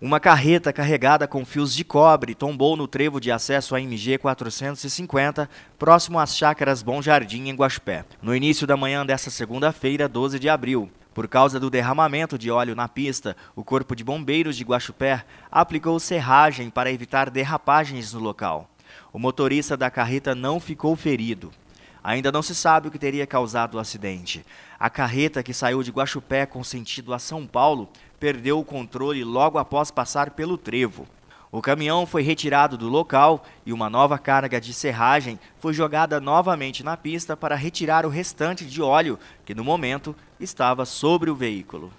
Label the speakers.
Speaker 1: Uma carreta carregada com fios de cobre tombou no trevo de acesso à MG 450, próximo às chácaras Bom Jardim, em Guaxupé, no início da manhã desta segunda-feira, 12 de abril. Por causa do derramamento de óleo na pista, o Corpo de Bombeiros de Guaxupé aplicou serragem para evitar derrapagens no local. O motorista da carreta não ficou ferido. Ainda não se sabe o que teria causado o acidente. A carreta que saiu de Guaxupé com sentido a São Paulo perdeu o controle logo após passar pelo trevo. O caminhão foi retirado do local e uma nova carga de serragem foi jogada novamente na pista para retirar o restante de óleo que no momento estava sobre o veículo.